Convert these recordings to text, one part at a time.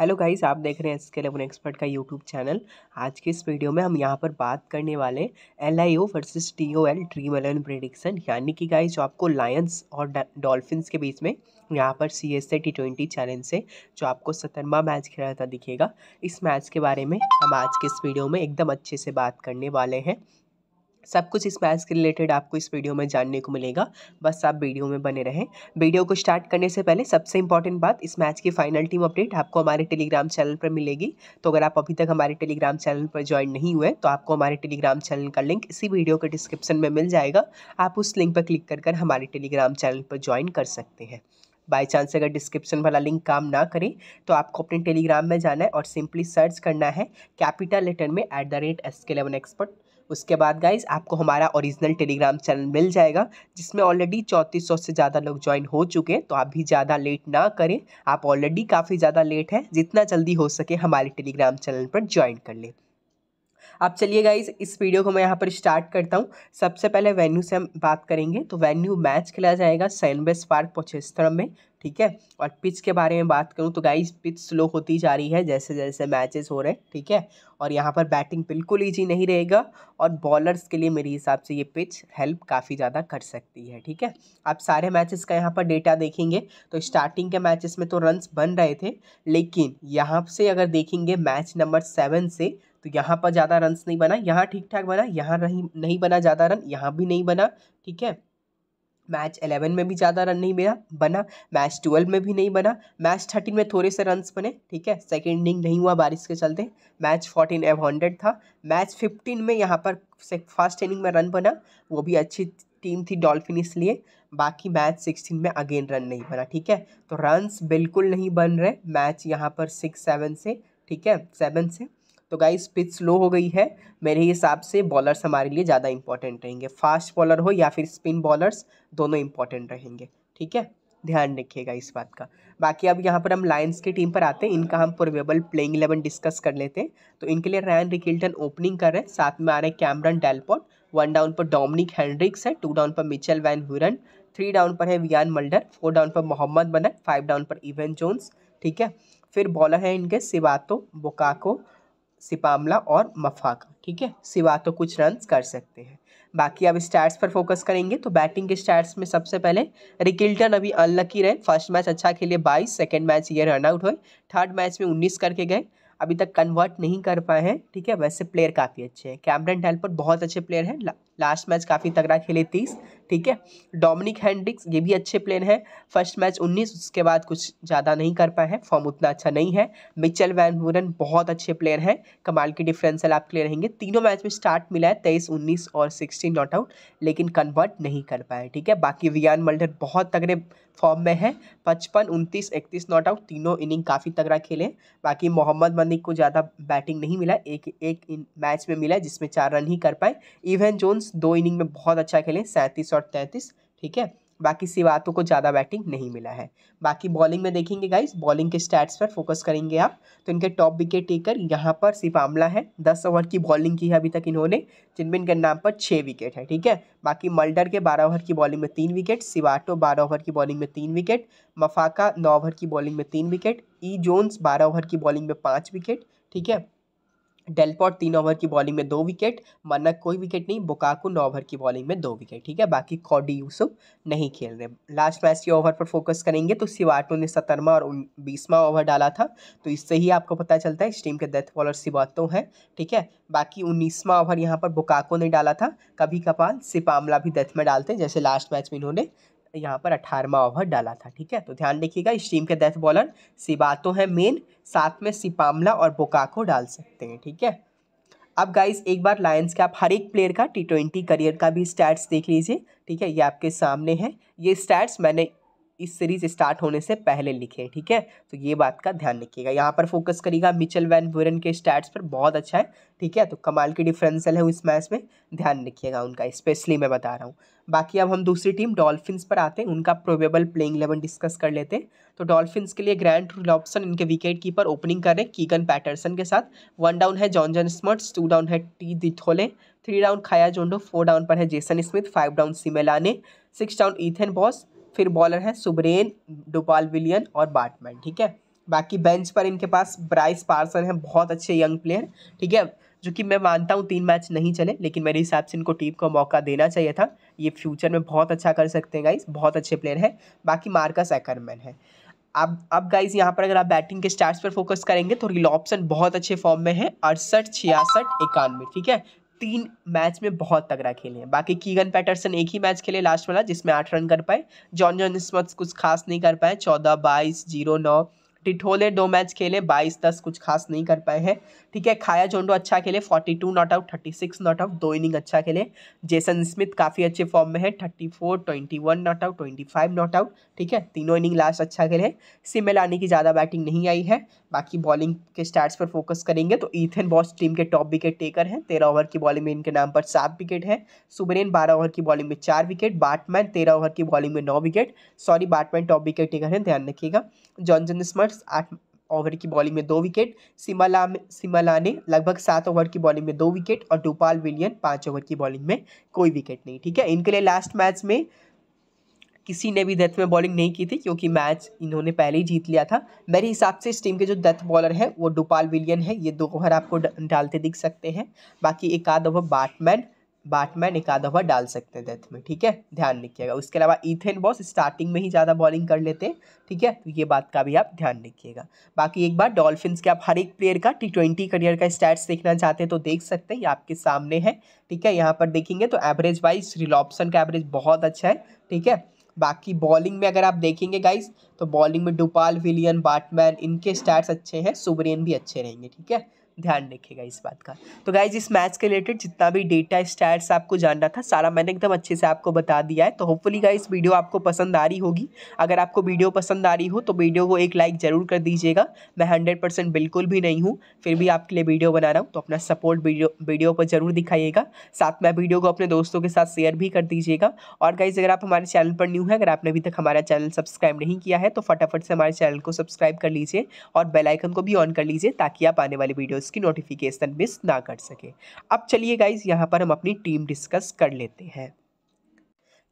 Hello guys आप देख रहे हैं इसके लेवन एक्सपर्ट का यूट्यूब चैनल आज के इस वीडियो में हम यहाँ पर बात करने वाले L I O versus T O L dream eleven prediction यानी कि गाइस जो आपको लायंस और डॉल्फिन्स के बीच में यहाँ पर C S A T twenty challenge से जो आपको सतरवा मैच खेला था दिखेगा इस मैच के बारे में हम आज के इस वीडियो में एकदम अच्छे से बात करने वाले हैं सब कुछ इस मैथ्स के रिलेटेड आपको इस वीडियो में जानने को मिलेगा बस आप वीडियो में बने रहें वीडियो को स्टार्ट करने से पहले सबसे इंपॉर्टेंट बात इस मैच की फाइनल टीम अपडेट आपको हमारे टेलीग्राम चैनल पर मिलेगी तो अगर आप अभी तक हमारे टेलीग्राम चैनल पर ज्वाइन नहीं हुए तो आपको हमारे टेलीग्राम चैनल का लिंक इसी वीडियो के डिस्क्रिप्शन में मिल जाएगा आप उस लिंक पर क्लिक कर हमारे टेलीग्राम चैनल पर ज्वाइन कर सकते हैं बाई चांस अगर डिस्क्रिप्शन वाला लिंक काम ना करे तो आपको अपने टेलीग्राम में जाना है और सिंपली सर्च करना है कैपिटल लेटर में at the rate S K eleven expert उसके बाद गाइज आपको हमारा ओरिजिनल टेलीग्राम चैनल मिल जाएगा जिसमें ऑलरेडी चौंतीस सौ से ज़्यादा लोग ज्वाइन हो चुके हैं तो आप भी ज़्यादा लेट ना करें आप ऑलरेडी काफ़ी ज़्यादा लेट हैं जितना जल्दी हो सके हमारे टेलीग्राम चैनल पर ज्वाइन कर लें अब चलिए गाइज इस वीडियो को मैं यहाँ पर स्टार्ट करता हूँ सबसे पहले वेन्यू से हम बात करेंगे तो वेन्यू मैच खेला जाएगा सैनबेस पार्क पोचेस्तरम में ठीक है और पिच के बारे में बात करूँ तो गाइज पिच स्लो होती जा रही है जैसे जैसे मैचेस हो रहे हैं ठीक है और यहाँ पर बैटिंग बिल्कुल ईजी नहीं रहेगा और बॉलर्स के लिए मेरे हिसाब से ये पिच हेल्प काफ़ी ज़्यादा कर सकती है ठीक है आप सारे मैचेस का यहाँ पर डेटा देखेंगे तो स्टार्टिंग के मैचेस में तो रन्स बन रहे थे लेकिन यहाँ से अगर देखेंगे मैच नंबर सेवन से तो यहाँ पर ज़्यादा रन नहीं बना यहाँ ठीक ठाक बना यहाँ नहीं नहीं बना ज़्यादा रन यहाँ भी नहीं बना ठीक है मैच एलेवन में भी ज़्यादा रन नहीं मिला बना मैच ट्वेल्व में भी नहीं बना मैच थर्टीन में थोड़े से रन्स बने ठीक है सेकेंड इनिंग नहीं हुआ बारिश के चलते मैच फोर्टीन एव हंड्रेड था मैच फिफ्टीन में यहाँ पर फर्स्ट इनिंग में रन बना वो भी अच्छी टीम थी डॉल्फिन इसलिए बाकी मैच सिक्सटीन में अगेन रन नहीं बना ठीक है तो रन्स बिल्कुल नहीं बन रहे मैच यहाँ पर सिक्स सेवन से ठीक है सेवन से तो गाइस पिच स्लो हो गई है मेरे हिसाब से बॉलर्स हमारे लिए ज़्यादा इंपॉर्टेंट रहेंगे फास्ट बॉलर हो या फिर स्पिन बॉलर्स दोनों इंपॉर्टेंट रहेंगे ठीक है ध्यान रखिएगा इस बात का बाकी अब यहाँ पर हम लायंस की टीम पर आते हैं इनका हम प्रोबेबल प्लेइंग इलेवन डिस्कस कर लेते हैं तो इनके लिए रैन रिकिल्टन ओपनिंग कर रहे हैं साथ में आ रहे हैं कैमरन डेलपोट वन डाउन पर डोमिनिक हैंड्रिक्स है टू डाउन पर Mitchell Van Buuren three down पर है वियान मल्डर फोर डाउन पर मोहम्मद बनर फाइव डाउन पर इवेन जोन्स ठीक है फिर बॉलर है इनके सिवातो बोकाको सिपामला और मफाका ठीक है सिवा तो कुछ रन कर सकते हैं बाकी अब स्टैट्स पर फोकस करेंगे तो बैटिंग के स्टैट्स में सबसे पहले रिकिल्टन अभी अनलकी रहे फर्स्ट मैच अच्छा खेले बाईस सेकेंड मैच ये रन आउट हुए थर्ड मैच में उन्नीस करके गए अभी तक कन्वर्ट नहीं कर पाए हैं ठीक है वैसे प्लेयर काफ़ी अच्छे हैं कैमरन डेल्पर बहुत अच्छे प्लेयर हैं लास्ट मैच काफ़ी तगड़ा खेले तीस ठीक है डोमिनिक हैंड्रिक्स ये भी अच्छे प्लेयर हैं फर्स्ट मैच उन्नीस उसके बाद कुछ ज़्यादा नहीं कर पाए हैं फॉर्म उतना अच्छा नहीं है मिचल वैन वूरन बहुत अच्छे प्लेयर हैं कमाल की डिफरेंसल आप क्लियर रहेंगे तीनों मैच में स्टार्ट मिला है तेईस उन्नीस और सिक्सटीन नॉट आउट लेकिन कन्वर्ट नहीं कर पाए ठीक है बाकी वियान मल्डर बहुत तगड़े फॉर्म में है पचपन उनतीस इकतीस नॉट आउट तीनों इनिंग काफ़ी तगड़ा खेले बाकी मोहम्मद मनिक को ज़्यादा बैटिंग नहीं मिला एक एक इन मैच में मिला जिसमें चार रन ही कर पाए इवन जोन्स दो इनिंग में बहुत अच्छा खेले सैंतीस और तैंतीस ठीक है बाकी सिवातो को ज़्यादा बैटिंग नहीं मिला है बाकी बॉलिंग में देखेंगे गाइस बॉलिंग के स्टैट्स पर फोकस करेंगे आप तो इनके टॉप विकेट टेकर यहाँ पर सिर्फ आमला है दस ओवर की बॉलिंग की है अभी तक इन्होंने जिनमें इनके नाम पर छः विकेट है ठीक है बाकी मल्डर के बारह ओवर की बॉलिंग में तीन विकेट सिवाटो बारह ओवर की बॉलिंग में तीन विकेट मफाका नौ ओवर की बॉलिंग में तीन विकेट ई जोन्स बारह ओवर की बॉलिंग में पाँच विकेट ठीक है डेलपॉट तीन ओवर की बॉलिंग में दो विकेट मनक कोई विकेट नहीं बुकाकू नौ ओवर की बॉलिंग में दो विकेट ठीक है बाकी कॉडी यूसुफ नहीं खेल रहे लास्ट मैच के ओवर पर फोकस करेंगे तो सिवाटो ने सत्तरवा और बीसवा ओवर डाला था तो इससे ही आपको पता चलता है इस टीम के डेथ बॉलर सिवाटो हैं ठीक है बाकी उन्नीसवा ओवर यहाँ पर बुकाको ने डाला था कभी कपाल सिपामला भी डेथ में डालते हैं जैसे लास्ट मैच में इन्होंने यहाँ पर अठारहवा ओवर डाला था ठीक है तो ध्यान रखिएगा इस टीम के दस बॉलर सिबातो है मेन साथ में सिपामला और बोकाको डाल सकते हैं ठीक है अब गाइज एक बार लायंस के आप हर एक प्लेयर का टी ट्वेंटी करियर का भी स्टैट्स देख लीजिए ठीक है ये आपके सामने है ये स्टैट्स मैंने इस सीरीज स्टार्ट होने से पहले लिखे ठीक है तो ये बात का ध्यान रखिएगा यहाँ पर फोकस करिएगा मिचल वैन बुरन के स्टैट्स पर बहुत अच्छा है ठीक है तो कमाल की डिफरेंसल है इस मैच में ध्यान रखिएगा उनका स्पेशली मैं बता रहा हूँ बाकी अब हम दूसरी टीम डॉल्फिन्स पर आते हैं उनका प्रोबेबल प्लेइंग इलेवन डिस्कस कर लेते हैं तो डॉल्फिन्स के लिए ग्रैंड रॉबसन इनके विकेट कीपर ओपनिंग कर रहे हैं कीगन पैटरसन के साथ वन डाउन है Jon Jon Smuts two down है टी दिथोले three down Khaya Zondo four down पर है Jason Smith five down Simelane six down Ethan Bosch फिर बॉलर हैं सुब्रेन डुपाल विलियन और बैटमैन ठीक है बाकी बेंच पर इनके पास ब्राइस पार्सन है बहुत अच्छे यंग प्लेयर ठीक है जो कि मैं मानता हूँ तीन मैच नहीं चले लेकिन मेरे हिसाब से इनको टीम को मौका देना चाहिए था ये फ्यूचर में बहुत अच्छा कर सकते हैं गाइज बहुत अच्छे प्लेयर हैं बाकी मार्कस एकरमैन है अब अब गाइज यहाँ पर अगर आप बैटिंग के स्टार्ट पर फोकस करेंगे तो ऑप्शन बहुत अच्छे फॉर्म में है अड़सठ छियासठ इक्यानवे ठीक है तीन मैच में बहुत तगड़ा खेले हैं बाकी कीगन पैटरसन एक ही मैच खेले लास्ट वाला जिसमें आठ रन कर पाए जॉन जॉन स्मथ्स कुछ खास नहीं कर पाए चौदह बाईस जीरो नौ टिठोले दो मैच खेले बाईस दस कुछ खास नहीं कर पाए हैं ठीक है खाया जोंडो अच्छा खेले forty two not out thirty six not out दो इनिंग अच्छा खेले जेसन स्मिथ काफ़ी अच्छे फॉर्म में है thirty four twenty one not out twenty five not out ठीक है तीनों इनिंग लास्ट अच्छा खेले सिमेल आने की ज़्यादा बैटिंग नहीं आई है बाकी बॉलिंग के स्टार्ट पर फोकस करेंगे तो ईथन बॉस टीम के टॉप विकेट टेकर हैं तेरह ओवर की बॉलिंग में इनके नाम पर सात विकेट है सुबरेन बारह ओवर की बॉलिंग में चार विकेट बैटमैन तेरह ओवर की बॉलिंग में नौ wicket sorry Batman top wicket taker हैं ध्यान रखिएगा जॉनजन स्मर्ट ओवर्स आठ ओवर की बॉलिंग में दो विकेट सिमला में सिमला ने लगभग सात ओवर की बॉलिंग में दो विकेट और डोपाल विलियन पाँच ओवर की बॉलिंग में कोई विकेट नहीं ठीक है इनके लिए लास्ट मैच में किसी ने भी डेथ में बॉलिंग नहीं की थी क्योंकि मैच इन्होंने पहले ही जीत लिया था मेरे हिसाब से इस टीम के जो डेथ बॉलर है वो डोपाल विलियन है ये दो ओवर आपको डालते दिख सकते हैं बाकी एक आध ओवर बैटमैन बैटमैन एक आधा ओवर डाल सकते हैं डेथ में ठीक है ध्यान रखिएगा उसके अलावा इथेन बॉस स्टार्टिंग में ही ज़्यादा बॉलिंग कर लेते हैं ठीक है तो ये बात का भी आप ध्यान रखिएगा बाकी एक बार डॉल्फिन्स के आप हर एक प्लेयर का टी ट्वेंटी करियर का स्टैट्स देखना चाहते हैं तो देख सकते हैं ये आपके सामने है ठीक है यहाँ पर देखेंगे तो एवरेज वाइज रिलॉपसन का एवरेज बहुत अच्छा है ठीक है बाकी बॉलिंग में अगर आप देखेंगे गाइज तो बॉलिंग में डुपाल विलियन बैटमैन इनके स्टैट्स अच्छे हैं सुबरियन भी अच्छे रहेंगे ठीक है ध्यान रखिएगा इस बात का तो गाइज इस मैच के रिलेटेड जितना भी डेटा स्टैट्स आपको जानना था सारा मैंने एकदम अच्छे से आपको बता दिया है तो होपफुली गाइज वीडियो आपको पसंद आ रही होगी अगर आपको वीडियो पसंद आ रही हो तो वीडियो को एक लाइक ज़रूर कर दीजिएगा मैं हंड्रेड परसेंट बिल्कुल भी नहीं हूँ फिर भी आपके लिए वीडियो बना रहा हूँ तो अपना सपोर्ट वीडियो वीडियो पर जरूर दिखाइएगा साथ में वीडियो को अपने दोस्तों के साथ शेयर भी कर दीजिएगा और गाइज अगर आप हमारे चैनल पर न्यू है अगर आपने अभी तक हमारा चैनल सब्सक्राइब नहीं किया है तो फटाफट से हमारे चैनल को सब्सक्राइब कर लीजिए और बेलाइकन को भी ऑन कर लीजिए ताकि आप आने वाली वीडियोज़ उसकी नोटिफिकेशन मिस ना कर सके अब चलिए गाइज यहाँ पर हम अपनी टीम डिस्कस कर लेते हैं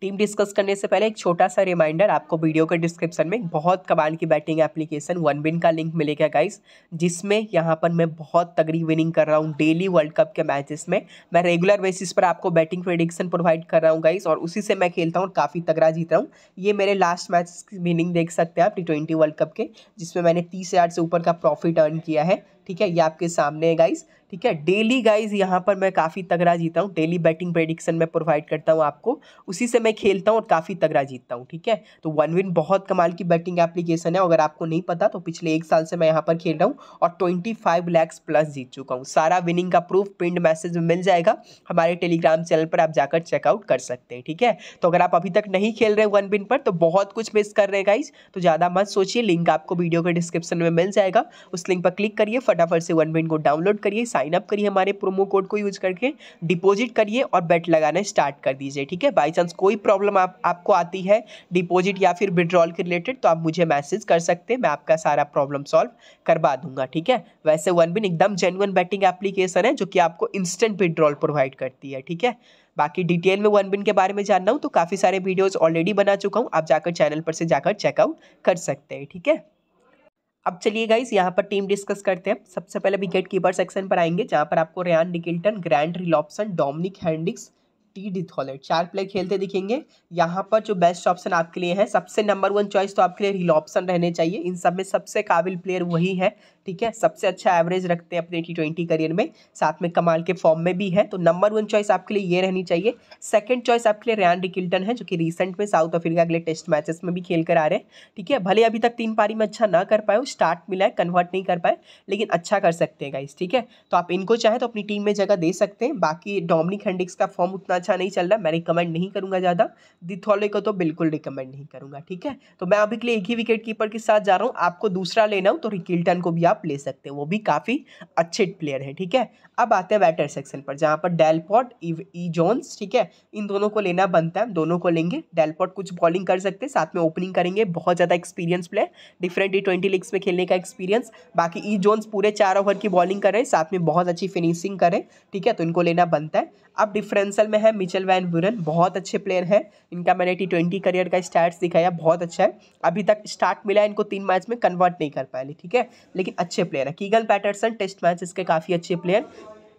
टीम डिस्कस करने से पहले एक छोटा सा रिमाइंडर आपको वीडियो के डिस्क्रिप्शन में बहुत कमाल की बैटिंग एप्लीकेशन वन विन का लिंक मिलेगा गाइस जिसमें यहाँ पर मैं बहुत तगड़ी विनिंग कर रहा हूँ डेली वर्ल्ड कप के मैचेस में मैं रेगुलर बेसिस पर आपको बैटिंग प्रेडिक्शन प्रोवाइड कर रहा हूँ गाइस और उसी से मैं खेलता हूँ काफ़ी तगड़ा जीत रहा हूँ ये मेरे लास्ट मैच की विनिंग देख सकते हैं आप टी वर्ल्ड कप के जिसमें मैंने तीस से ऊपर का प्रॉफिट अर्न किया है ठीक है ये आपके सामने है गाइस ठीक है डेली गाइज यहाँ पर मैं काफ़ी तगड़ा जीता हूँ डेली बैटिंग प्रेडिक्शन मैं प्रोवाइड करता हूँ आपको उसी से मैं खेलता हूँ और काफ़ी तगड़ा जीतता हूँ ठीक है तो वन विन बहुत कमाल की बैटिंग एप्लीकेशन है अगर आपको नहीं पता तो पिछले एक साल से मैं यहाँ पर खेल रहा हूँ और ट्वेंटी फाइव लैक्स प्लस जीत चुका हूँ सारा विनिंग का प्रूफ प्रिंट मैसेज में मिल जाएगा हमारे टेलीग्राम चैनल पर आप जाकर चेकआउट कर सकते हैं ठीक है तो अगर आप अभी तक नहीं खेल रहे वन विन पर तो बहुत कुछ मिस कर रहे हैं गाइज तो ज़्यादा मत सोचिए लिंक आपको वीडियो के डिस्क्रिप्शन में मिल जाएगा उस लिंक पर क्लिक करिए फट फटाफट से वन बिन को डाउनलोड करिए साइन अप करिए हमारे प्रोमो कोड को यूज करके डिपॉजिट करिए और बैट लगाना स्टार्ट कर दीजिए ठीक है बाई चांस कोई प्रॉब्लम आप, आपको आती है डिपॉजिट या फिर विड्रॉल के रिलेटेड तो आप मुझे मैसेज कर सकते हैं मैं आपका सारा प्रॉब्लम सॉल्व करवा दूंगा ठीक है वैसे वन बिन एकदम जेनुअन बैटिंग एप्लीकेशन है जो कि आपको इंस्टेंट विड्रॉल प्रोवाइड करती है ठीक है बाकी डिटेल में वन बिन के बारे में जानना हूँ तो काफ़ी सारे वीडियोज़ ऑलरेडी बना चुका हूँ आप जाकर चैनल पर से जाकर चेकआउट कर सकते हैं ठीक है अब चलिए गाइस यहाँ पर टीम डिस्कस करते हैं सबसे पहले विकेट कीपर सेक्शन पर आएंगे जहाँ पर आपको Ryan Rickelton Grant Roelofsen Dominic Hendricks T डिथॉलेट चार प्लेयर खेलते दिखेंगे यहाँ पर जो बेस्ट ऑप्शन आपके लिए है सबसे नंबर वन चॉइस तो आपके लिए रिल ऑप्शन रहने चाहिए इन सब में सबसे काबिल प्लेयर वही है ठीक है सबसे अच्छा एवरेज रखते हैं अपने टी ट्वेंटी करियर में साथ में कमाल के फॉर्म में भी है तो नंबर वन चॉइस आपके लिए ये रहनी चाहिए सेकंड चॉइस आपके लिए रैन डिकिल्टन है जो कि रिसेंट में साउथ अफ्रीका के लिए टेस्ट मैचेस में भी खेल कर आ रहे हैं ठीक है भले अभी तक तीन पारी में अच्छा ना कर पाए स्टार्ट मिला है कन्वर्ट नहीं कर पाए लेकिन अच्छा कर सकते हैं गाइस ठीक है तो आप इनको चाहें तो अपनी टीम में जगह दे सकते हैं बाकी डोमिनिक हेंडिक्स का फॉर्म उतना अच्छा नहीं चल रहा मैं रिकमेंड नहीं करूँगा ज़्यादा दिथौले को तो बिल्कुल रिकमेंड नहीं करूँगा ठीक है तो मैं अभी के लिए एक ही विकेट कीपर के साथ जा रहा हूँ आपको दूसरा लेना हो तो रिकिल्टन को भी आप ले सकते हो वो भी काफ़ी अच्छे प्लेयर हैं ठीक है अब आते हैं बैटर सेक्शन पर जहाँ पर डेलपॉट ई जोन्स ठीक है इन दोनों को लेना बनता है दोनों को लेंगे डेलपॉट कुछ बॉलिंग कर सकते हैं साथ में ओपनिंग करेंगे बहुत ज़्यादा experience player different T twenty leagues में खेलने का एक्सपीरियंस बाकी ई e. जोन्स पूरे चार ओवर की बॉलिंग करें साथ में बहुत अच्छी फिनिशिंग करें ठीक है तो इनको लेना बनता है अब डिफरेंसल में है मिचल वैन बुरन बहुत अच्छे प्लेयर है इनका मैंने टी ट्वेंटी करियर का स्टार्ट दिखाया बहुत अच्छा है अभी तक स्टार्ट मिला इनको तीन मैच में कन्वर्ट नहीं कर पाए ठीक है लेकिन अच्छे प्लेयर है कीगन पैटर्सन टेस्ट मैच इसके काफ़ी अच्छे प्लेयर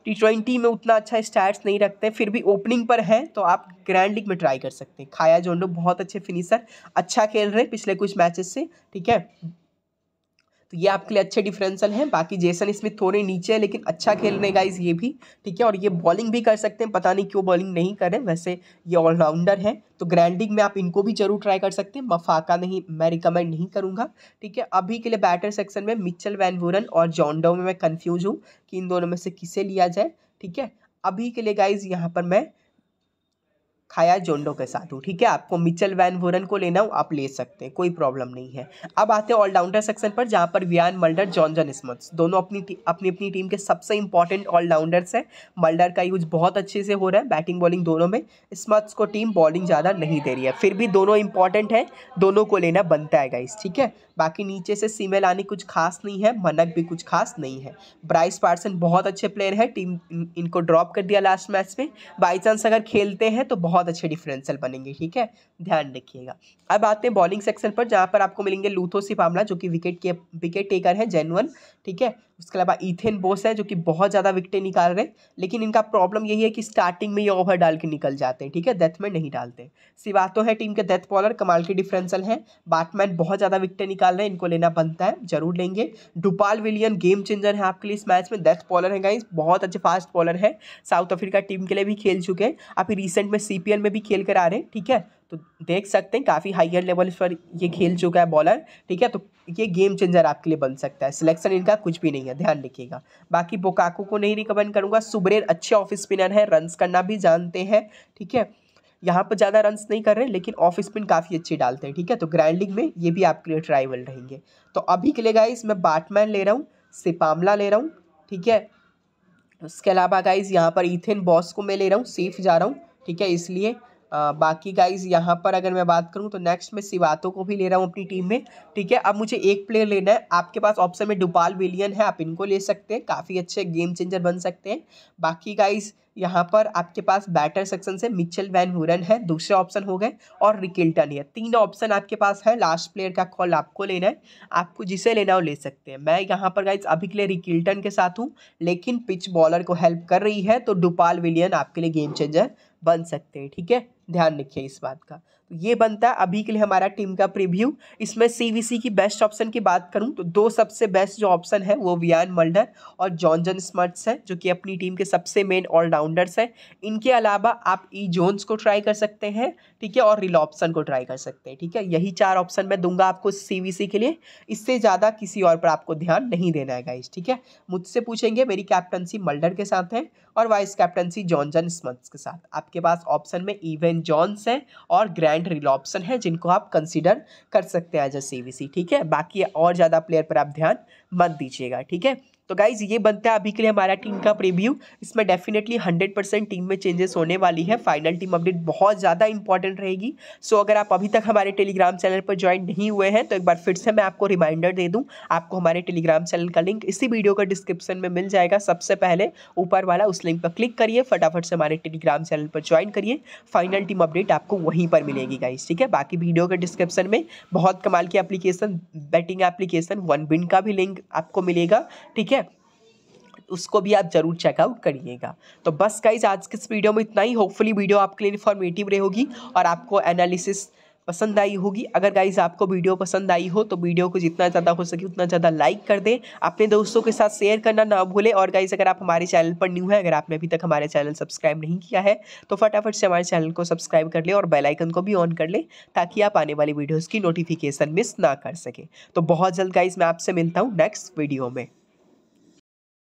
टी ट्वेंटी में उतना अच्छा स्टार्ट नहीं रखते फिर भी ओपनिंग पर है तो आप ग्रैंड लीग में ट्राई कर सकते हैं खाया जोंडो बहुत अच्छे फिनिशर अच्छा खेल रहे पिछले कुछ मैचेस से ठीक है तो ये आपके लिए अच्छे डिफरेंशियल हैं बाकी जेसन स्मिथ थोड़े नीचे है लेकिन अच्छा खेलने गाइज ये भी ठीक है और ये बॉलिंग भी कर सकते हैं पता नहीं क्यों बॉलिंग नहीं करें वैसे ये ऑलराउंडर है तो ग्रैंडिंग में आप इनको भी जरूर ट्राई कर सकते हैं मफाका नहीं मैं रिकमेंड नहीं करूँगा ठीक है अभी के लिए बैटर सेक्शन में मिचल वैनवूरन और जॉन्डो में मैं कन्फ्यूज हूँ कि इन दोनों में से किसे लिया जाए ठीक है अभी के लिए गाइज यहाँ पर मैं खाया जोंडो के साथ हूँ ठीक है आपको मिचल वैन वोरन को लेना हो आप ले सकते हैं कोई प्रॉब्लम नहीं है अब आते हैं ऑलराउंडर सेक्शन पर जहाँ पर वियान मल्डर जॉनजन स्मथ्स दोनों अपनी अपनी अपनी टीम के सबसे इंपॉर्टेंट ऑलराउंडर्स हैं मल्डर का यूज बहुत अच्छे से हो रहा है बैटिंग बॉलिंग दोनों में स्मथ्स को टीम बॉलिंग ज़्यादा नहीं दे रही है फिर भी दोनों इंपॉर्टेंट हैं दोनों को लेना बनता है गाइस ठीक है बाकी नीचे से सीमेल आनी कुछ खास नहीं है मनक भी कुछ खास नहीं है ब्राइस पार्सन बहुत अच्छे प्लेयर है टीम इनको ड्रॉप कर दिया लास्ट मैच में बाई चांस अगर खेलते हैं तो बहुत बहुत अच्छे डिफरेंशियल बनेंगे ठीक है ध्यान रखिएगा अब आते हैं बॉलिंग सेक्शन पर जहाँ पर आपको मिलेंगे लूथो सिपामला जो कि विकेट के विकेट टेकर हैं जेनुअन ठीक है उसके अलावा इथेन बोस है जो कि बहुत ज़्यादा विकटें निकाल रहे हैं लेकिन इनका प्रॉब्लम यही है कि स्टार्टिंग में ये ओवर डाल के निकल जाते हैं ठीक है डेथ में नहीं डालते सिवातो है टीम के डेथ बॉलर कमाल के डिफरेंसल हैं बैटमैन बहुत ज़्यादा विकटें निकाल रहे हैं इनको लेना बनता है जरूर लेंगे डुपाल विलियन गेम चेंजर है आपके लिए इस मैच में डेथ बॉलर है गाइज बहुत अच्छे फास्ट बॉलर है साउथ अफ्रीका टीम के लिए भी खेल चुके हैं आप रिसेंट में सी में भी खेल कर आ रहे हैं ठीक है तो देख सकते हैं काफ़ी हाइयर लेवल पर ये खेल चुका है बॉलर ठीक है तो ये गेम चेंजर आपके लिए बन सकता है सिलेक्शन इनका कुछ भी नहीं है ध्यान रखिएगा बाकी बोकाको को नहीं रिकमेंड करूँगा सुबरेर अच्छे ऑफ स्पिनर है रन्स करना भी जानते हैं ठीक है यहाँ पर ज़्यादा रन्स नहीं कर रहे लेकिन ऑफ स्पिन काफ़ी अच्छे डालते हैं ठीक है तो ग्रैंड लीग में ये भी आपके लिए ट्राइवल रहेंगे तो अभी के लिए गाइज मैं बैटमैन ले रहा हूँ सिपामला ले रहा हूँ ठीक है उसके अलावा गाइज यहाँ पर इथेन बॉस को मैं ले रहा हूँ सेफ जा रहा हूँ ठीक है इसलिए आ, बाकी गाइज यहाँ पर अगर मैं बात करूँ तो नेक्स्ट मैं सिवातो को भी ले रहा हूँ अपनी टीम में ठीक है अब मुझे एक प्लेयर लेना है आपके पास ऑप्शन में डुपाल विलियन है आप इनको ले सकते हैं काफ़ी अच्छे गेम चेंजर बन सकते हैं बाकी गाइज़ यहाँ पर आपके पास बैटर सेक्शन से मिचेल वैन हुरन है दूसरे ऑप्शन हो गए और रिकिल्टन है तीन ऑप्शन आपके पास है लास्ट प्लेयर का कॉल आपको लेना है आपको जिसे लेना हो ले सकते हैं मैं यहाँ पर गाइज अभी के लिए रिकिल्टन के साथ हूँ लेकिन पिच बॉलर को हेल्प कर रही है तो डुपाल विलियन आपके लिए गेम चेंजर बन सकते हैं ठीक है ध्यान रखिए इस बात का ये बनता है अभी के लिए हमारा टीम का प्रीव्यू इसमें सीवीसी की बेस्ट ऑप्शन की बात करूं तो दो सबसे बेस्ट जो ऑप्शन है वो वियान मल्डर और जॉनजन स्मर्ट्स है जो कि अपनी टीम के सबसे मेन ऑलराउंडर्स हैं इनके अलावा आप ई e जोन्स को ट्राई कर सकते हैं ठीक है और रिल ऑप्शन को ट्राई कर सकते हैं ठीक है यही चार ऑप्शन मैं दूंगा आपको सी के लिए इससे ज़्यादा किसी और पर आपको ध्यान नहीं देना है गाइज ठीक है मुझसे पूछेंगे मेरी कैप्टनसी मल्डर के साथ है और वाइस कैप्टनसी जॉनजन स्मर्ट्स के साथ आपके पास ऑप्शन में इवेन जॉन्स हैं और ग्रैंड एंड रिल ऑप्शन है जिनको आप कंसिडर कर सकते हैं एज अ सी ठीक है बाकी और ज़्यादा प्लेयर पर आप ध्यान मत दीजिएगा ठीक है तो गाइज ये बनता है अभी के लिए हमारा टीम का प्रीव्यू इसमें डेफिनेटली 100% टीम में चेंजेस होने वाली है फाइनल टीम अपडेट बहुत ज़्यादा इंपॉर्टेंट रहेगी सो अगर आप अभी तक हमारे टेलीग्राम चैनल पर ज्वाइन नहीं हुए हैं तो एक बार फिर से मैं आपको रिमाइंडर दे दूँ आपको हमारे टेलीग्राम चैनल का लिंक इसी वीडियो का डिस्क्रिप्शन में मिल जाएगा सबसे पहले ऊपर वाला उस लिंक पर क्लिक करिए फटाफट से हमारे टेलीग्राम चैनल पर ज्वाइन करिए फाइनल टीम अपडेट आपको वहीं पर मिलेगी गाइज ठीक है बाकी वीडियो के डिस्क्रिप्शन में बहुत कमाल की application batting application one win का भी लिंक आपको मिलेगा ठीक है उसको भी आप ज़रूर चेकआउट करिएगा तो बस गाइज आज के इस वीडियो में इतना ही होपफुली वीडियो आपके लिए इन्फॉर्मेटिव रहेगी और आपको एनालिसिस पसंद आई होगी अगर गाइज आपको वीडियो पसंद आई हो तो वीडियो को जितना ज़्यादा हो सके उतना ज़्यादा लाइक कर दें अपने दोस्तों के साथ शेयर करना ना भूलें और गाइज अगर आप हमारे चैनल पर न्यू हैं अगर आपने अभी तक हमारे चैनल सब्सक्राइब नहीं किया है तो फटाफट से हमारे चैनल को सब्सक्राइब कर लें और बेलाइकन को भी ऑन कर लें ताकि आप आने वाली वीडियोज़ की नोटिफिकेशन मिस ना कर सकें तो बहुत जल्द गाइज मैं आपसे मिलता हूँ नेक्स्ट वीडियो में